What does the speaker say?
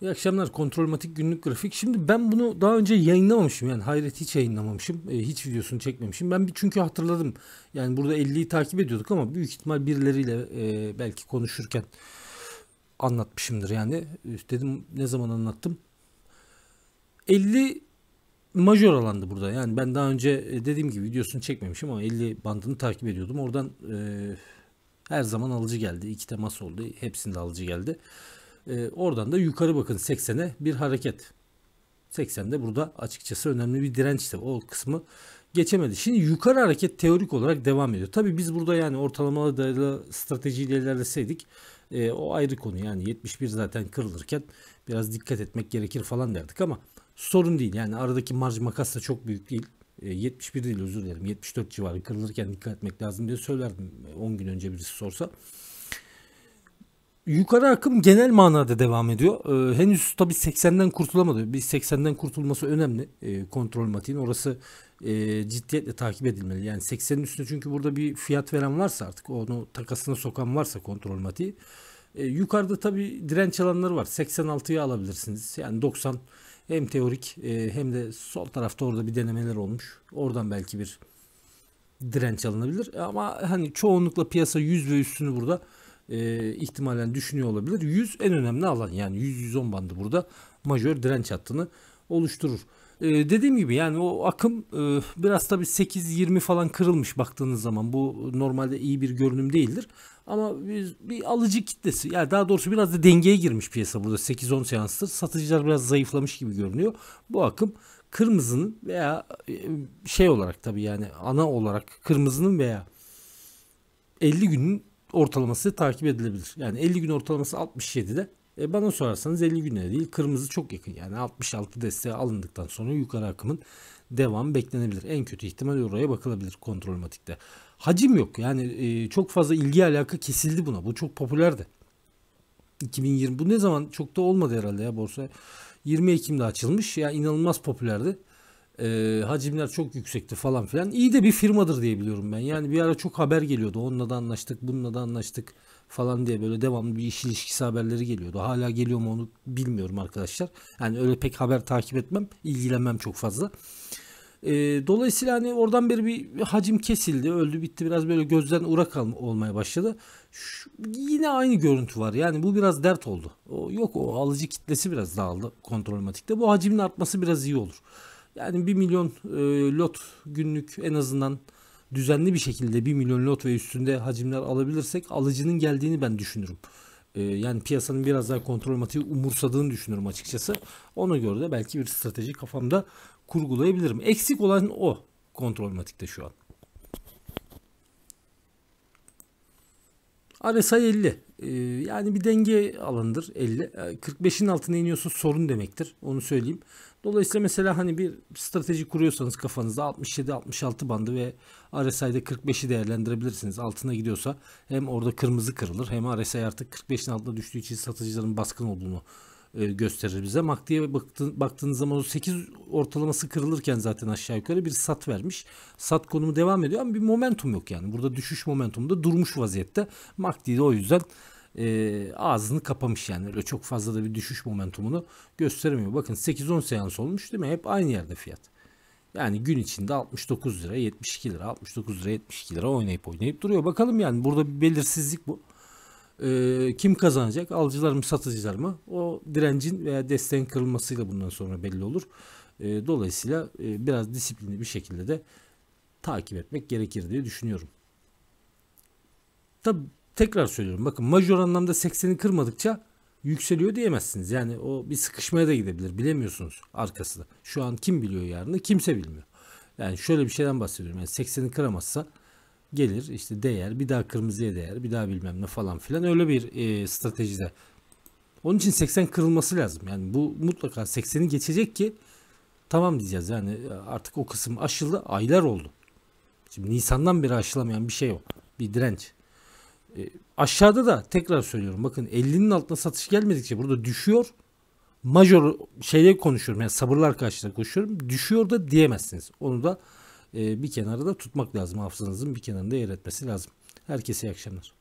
İyi akşamlar kontrolmatik günlük grafik. Şimdi ben bunu daha önce yayınlamamışım yani hayret hiç yayınlamamışım. E, hiç videosunu çekmemişim. Ben bir çünkü hatırladım. Yani burada 50'yi takip ediyorduk ama büyük ihtimal birileriyle e, belki konuşurken anlatmışımdır yani. E, dedim ne zaman anlattım. 50 majör alandı burada. Yani ben daha önce e, dediğim gibi videosunu çekmemişim ama 50 bandını takip ediyordum. Oradan e, her zaman alıcı geldi. İki temas oldu. Hepsinde alıcı geldi. E, oradan da yukarı bakın 80'e bir hareket. 80'de burada açıkçası önemli bir direnç işte o kısmı geçemedi. Şimdi yukarı hareket teorik olarak devam ediyor. Tabii biz burada yani ortalamalı dayalı stratejiyle ilerleseydik e, o ayrı konu yani 71 zaten kırılırken biraz dikkat etmek gerekir falan derdik ama sorun değil yani aradaki marj makas da çok büyük değil. E, 71 değil özür dilerim 74 civarı kırılırken dikkat etmek lazım diye söylerdim 10 e, gün önce birisi sorsa yukarı akım genel manada devam ediyor. Ee, henüz tabi 80'den kurtulamadı. Bir 80'den kurtulması önemli e, kontrol matiğin. Orası e, ciddiyetle takip edilmeli. Yani 80'in üstüne çünkü burada bir fiyat veren varsa artık onu takasına sokan varsa kontrol matiği. E, yukarıda tabi direnç alanları var. 86'yı alabilirsiniz. Yani 90 hem teorik e, hem de sol tarafta orada bir denemeler olmuş. Oradan belki bir direnç alınabilir. Ama hani çoğunlukla piyasa 100 ve üstünü burada e, ihtimalen düşünüyor olabilir. 100 en önemli alan yani 100-110 bandı burada majör direnç hattını oluşturur. E, dediğim gibi yani o akım e, biraz tabi 8-20 falan kırılmış baktığınız zaman bu normalde iyi bir görünüm değildir. Ama bir, bir alıcı kitlesi yani daha doğrusu biraz da dengeye girmiş piyasa burada 8-10 seanstır. Satıcılar biraz zayıflamış gibi görünüyor. Bu akım kırmızının veya e, şey olarak tabi yani ana olarak kırmızının veya 50 günün ortalaması takip edilebilir. Yani 50 gün ortalaması 67'de. E bana sorarsanız 50 güne değil kırmızı çok yakın. Yani 66 desteği alındıktan sonra yukarı akımın devam beklenebilir. En kötü ihtimal oraya bakılabilir kontrol matikte Hacim yok. Yani e, çok fazla ilgi alaka kesildi buna. Bu çok popülerdi. 2020 bu ne zaman çok da olmadı herhalde ya borsa. 20 Ekim'de açılmış. Ya yani inanılmaz popülerdi e, hacimler çok yüksekti falan filan. İyi de bir firmadır diye biliyorum ben. Yani bir ara çok haber geliyordu. Onunla da anlaştık, bununla da anlaştık falan diye böyle devamlı bir iş ilişkisi haberleri geliyordu. Hala geliyor mu onu bilmiyorum arkadaşlar. Yani öyle pek haber takip etmem, ilgilenmem çok fazla. E, dolayısıyla hani oradan beri bir hacim kesildi, öldü bitti biraz böyle gözden urak olmaya başladı. Şu, yine aynı görüntü var yani bu biraz dert oldu. O, yok o alıcı kitlesi biraz dağıldı kontrolmatikte. Bu hacimin artması biraz iyi olur. Yani 1 milyon e, lot günlük en azından düzenli bir şekilde 1 milyon lot ve üstünde hacimler alabilirsek alıcının geldiğini ben düşünürüm. E, yani piyasanın biraz daha kontrol matiği umursadığını düşünürüm açıkçası. Ona göre de belki bir strateji kafamda kurgulayabilirim. Eksik olan o kontrol matikte şu an. RSI 50. Ee, yani bir denge alanıdır 50. 45'in ee, altına iniyorsa sorun demektir. Onu söyleyeyim. Dolayısıyla mesela hani bir strateji kuruyorsanız kafanızda 67-66 bandı ve RSI'de 45'i değerlendirebilirsiniz. Altına gidiyorsa hem orada kırmızı kırılır hem RSI artık 45'in altına düştüğü için satıcıların baskın olduğunu e, gösterir bize. makdiye baktı, baktığınız zaman o 8 ortalaması kırılırken zaten aşağı yukarı bir sat vermiş. Sat konumu devam ediyor ama bir momentum yok yani. Burada düşüş momentumda durmuş vaziyette. MACD'de o yüzden e, ağzını kapamış yani. Öyle çok fazla da bir düşüş momentumunu gösteremiyor. Bakın 8-10 seans olmuş değil mi? Hep aynı yerde fiyat. Yani gün içinde 69 lira, 72 lira, 69 lira, 72 lira oynayıp oynayıp duruyor. Bakalım yani burada bir belirsizlik bu. E, kim kazanacak? Alıcılar mı satıcılar mı? O direncin veya desteğin kırılmasıyla bundan sonra belli olur. E, dolayısıyla e, biraz disiplinli bir şekilde de takip etmek gerekir diye düşünüyorum. Tabi tekrar söylüyorum bakın major anlamda 80'i kırmadıkça yükseliyor diyemezsiniz. Yani o bir sıkışmaya da gidebilir bilemiyorsunuz arkasında. Şu an kim biliyor yarını kimse bilmiyor. Yani şöyle bir şeyden bahsediyorum. Yani 80'i kıramazsa gelir işte değer bir daha kırmızıya değer bir daha bilmem ne falan filan öyle bir e, stratejide. Onun için 80 kırılması lazım. Yani bu mutlaka 80'i geçecek ki tamam diyeceğiz. Yani e, artık o kısım aşıldı aylar oldu. Şimdi Nisan'dan beri aşılamayan bir şey o. Bir direnç. E, aşağıda da tekrar söylüyorum bakın 50'nin altına satış gelmedikçe burada düşüyor. Major şeyleri konuşuyorum yani sabırlar karşısında koşuyorum. Düşüyor da diyemezsiniz. Onu da ee, bir da tutmak lazım. Hafızanızın bir kenarında yer etmesi lazım. Herkese iyi akşamlar.